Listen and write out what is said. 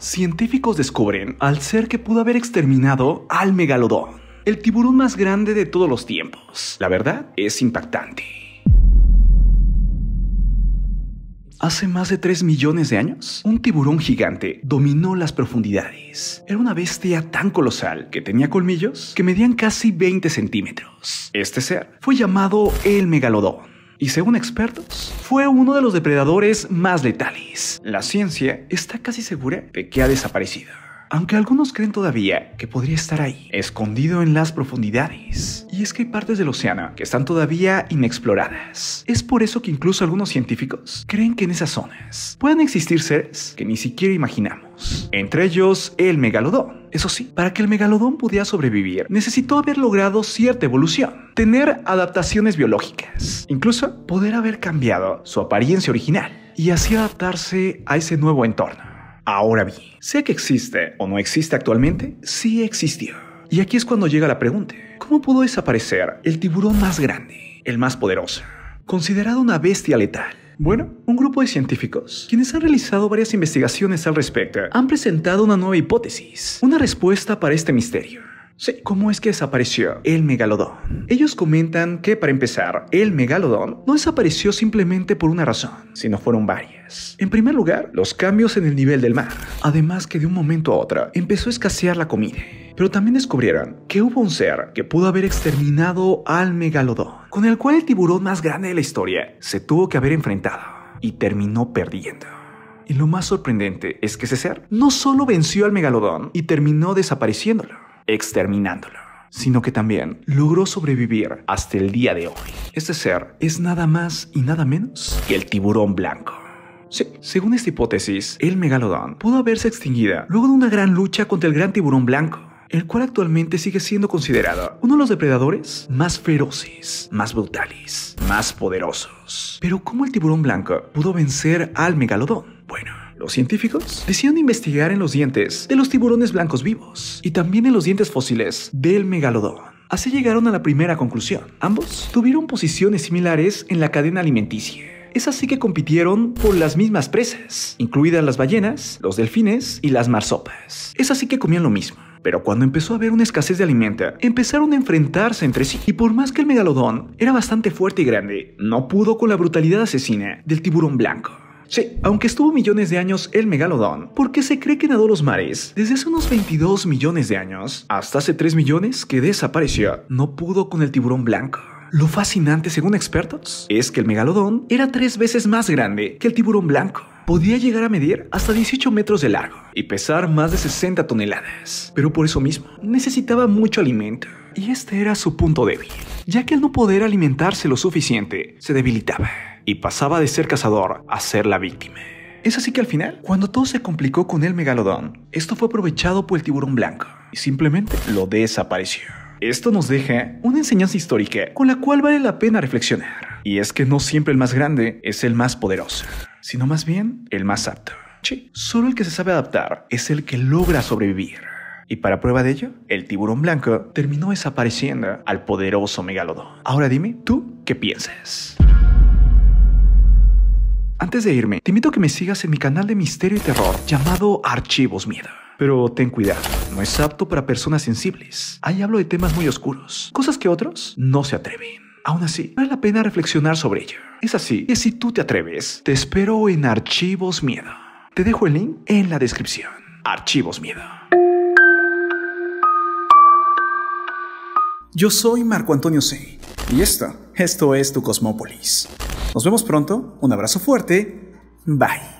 Científicos descubren al ser que pudo haber exterminado al megalodón, el tiburón más grande de todos los tiempos. La verdad es impactante. Hace más de 3 millones de años, un tiburón gigante dominó las profundidades. Era una bestia tan colosal que tenía colmillos que medían casi 20 centímetros. Este ser fue llamado el megalodón y según expertos, fue uno de los depredadores más letales. La ciencia está casi segura de que ha desaparecido aunque algunos creen todavía que podría estar ahí, escondido en las profundidades. Y es que hay partes del océano que están todavía inexploradas. Es por eso que incluso algunos científicos creen que en esas zonas pueden existir seres que ni siquiera imaginamos, entre ellos el megalodón. Eso sí, para que el megalodón pudiera sobrevivir, necesitó haber logrado cierta evolución, tener adaptaciones biológicas, incluso poder haber cambiado su apariencia original y así adaptarse a ese nuevo entorno. Ahora bien, sea que existe o no existe actualmente, sí existió. Y aquí es cuando llega la pregunta, ¿cómo pudo desaparecer el tiburón más grande, el más poderoso, considerado una bestia letal? Bueno, un grupo de científicos, quienes han realizado varias investigaciones al respecto, han presentado una nueva hipótesis, una respuesta para este misterio. Sí, ¿cómo es que desapareció el megalodón? Ellos comentan que para empezar, el megalodón no desapareció simplemente por una razón, sino fueron varias. En primer lugar, los cambios en el nivel del mar, además que de un momento a otro empezó a escasear la comida. Pero también descubrieron que hubo un ser que pudo haber exterminado al megalodón, con el cual el tiburón más grande de la historia se tuvo que haber enfrentado y terminó perdiendo. Y lo más sorprendente es que ese ser no solo venció al megalodón y terminó desapareciéndolo, exterminándolo, sino que también logró sobrevivir hasta el día de hoy. Este ser es nada más y nada menos que el tiburón blanco. Sí, según esta hipótesis, el megalodón pudo haberse extinguido luego de una gran lucha contra el gran tiburón blanco, el cual actualmente sigue siendo considerado uno de los depredadores más feroces, más brutales, más poderosos. Pero ¿cómo el tiburón blanco pudo vencer al megalodón? Bueno, los científicos decidieron investigar en los dientes de los tiburones blancos vivos y también en los dientes fósiles del megalodón. Así llegaron a la primera conclusión. Ambos tuvieron posiciones similares en la cadena alimenticia. Es así que compitieron por las mismas presas, incluidas las ballenas, los delfines y las marsopas. Es así que comían lo mismo. Pero cuando empezó a haber una escasez de alimento, empezaron a enfrentarse entre sí. Y por más que el megalodón era bastante fuerte y grande, no pudo con la brutalidad asesina del tiburón blanco. Sí, aunque estuvo millones de años el megalodón, porque se cree que nadó los mares desde hace unos 22 millones de años, hasta hace 3 millones que desapareció. No pudo con el tiburón blanco. Lo fascinante, según expertos, es que el megalodón era tres veces más grande que el tiburón blanco. Podía llegar a medir hasta 18 metros de largo y pesar más de 60 toneladas. Pero por eso mismo, necesitaba mucho alimento. Y este era su punto débil, ya que al no poder alimentarse lo suficiente, se debilitaba y pasaba de ser cazador a ser la víctima. Es así que al final, cuando todo se complicó con el megalodón, esto fue aprovechado por el tiburón blanco y simplemente lo desapareció. Esto nos deja una enseñanza histórica con la cual vale la pena reflexionar. Y es que no siempre el más grande es el más poderoso, sino más bien el más apto. Sí, solo el que se sabe adaptar es el que logra sobrevivir. Y para prueba de ello, el tiburón blanco terminó desapareciendo al poderoso megalodón. Ahora dime, ¿tú qué piensas? Antes de irme, te invito a que me sigas en mi canal de misterio y terror llamado Archivos Miedo. Pero ten cuidado, no es apto para personas sensibles. Ahí hablo de temas muy oscuros, cosas que otros no se atreven. Aún así, vale la pena reflexionar sobre ello. Es así que si tú te atreves, te espero en Archivos Miedo. Te dejo el link en la descripción. Archivos Miedo. Yo soy Marco Antonio C. Y esto, esto es tu Cosmópolis. Nos vemos pronto, un abrazo fuerte, bye.